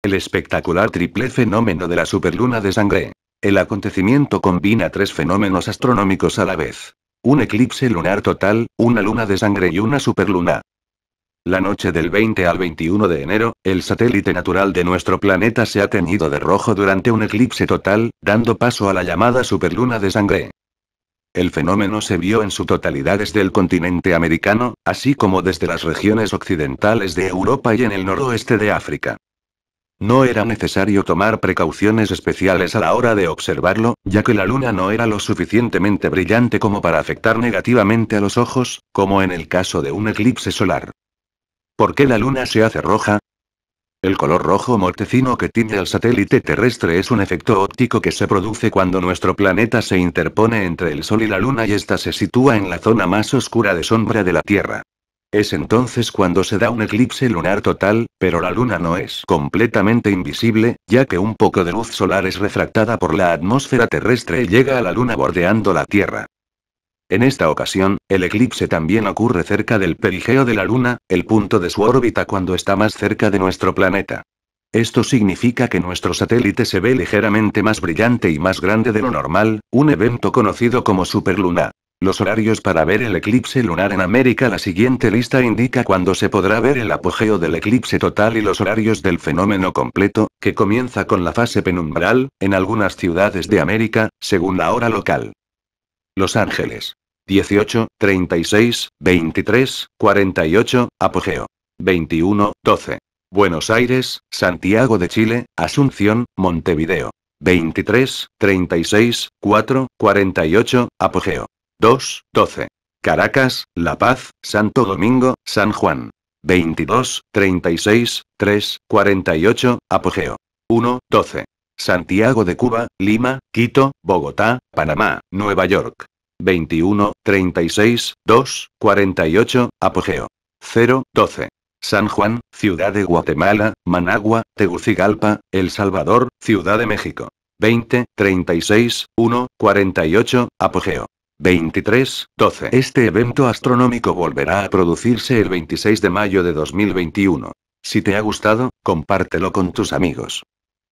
El espectacular triple fenómeno de la superluna de sangre. El acontecimiento combina tres fenómenos astronómicos a la vez. Un eclipse lunar total, una luna de sangre y una superluna. La noche del 20 al 21 de enero, el satélite natural de nuestro planeta se ha teñido de rojo durante un eclipse total, dando paso a la llamada superluna de sangre. El fenómeno se vio en su totalidad desde el continente americano, así como desde las regiones occidentales de Europa y en el noroeste de África. No era necesario tomar precauciones especiales a la hora de observarlo, ya que la luna no era lo suficientemente brillante como para afectar negativamente a los ojos, como en el caso de un eclipse solar. ¿Por qué la luna se hace roja? El color rojo mortecino que tiene el satélite terrestre es un efecto óptico que se produce cuando nuestro planeta se interpone entre el Sol y la Luna y ésta se sitúa en la zona más oscura de sombra de la Tierra. Es entonces cuando se da un eclipse lunar total, pero la luna no es completamente invisible, ya que un poco de luz solar es refractada por la atmósfera terrestre y llega a la luna bordeando la Tierra. En esta ocasión, el eclipse también ocurre cerca del perigeo de la luna, el punto de su órbita cuando está más cerca de nuestro planeta. Esto significa que nuestro satélite se ve ligeramente más brillante y más grande de lo normal, un evento conocido como superluna. Los horarios para ver el eclipse lunar en América La siguiente lista indica cuándo se podrá ver el apogeo del eclipse total y los horarios del fenómeno completo, que comienza con la fase penumbral, en algunas ciudades de América, según la hora local. Los Ángeles. 18, 36, 23, 48, apogeo. 21, 12. Buenos Aires, Santiago de Chile, Asunción, Montevideo. 23, 36, 4, 48, apogeo. 2, 12. Caracas, La Paz, Santo Domingo, San Juan. 22, 36, 3, 48, apogeo. 1, 12. Santiago de Cuba, Lima, Quito, Bogotá, Panamá, Nueva York. 21, 36, 2, 48, apogeo. 0, 12. San Juan, Ciudad de Guatemala, Managua, Tegucigalpa, El Salvador, Ciudad de México. 20, 36, 1, 48, apogeo. 23, 12. Este evento astronómico volverá a producirse el 26 de mayo de 2021. Si te ha gustado, compártelo con tus amigos.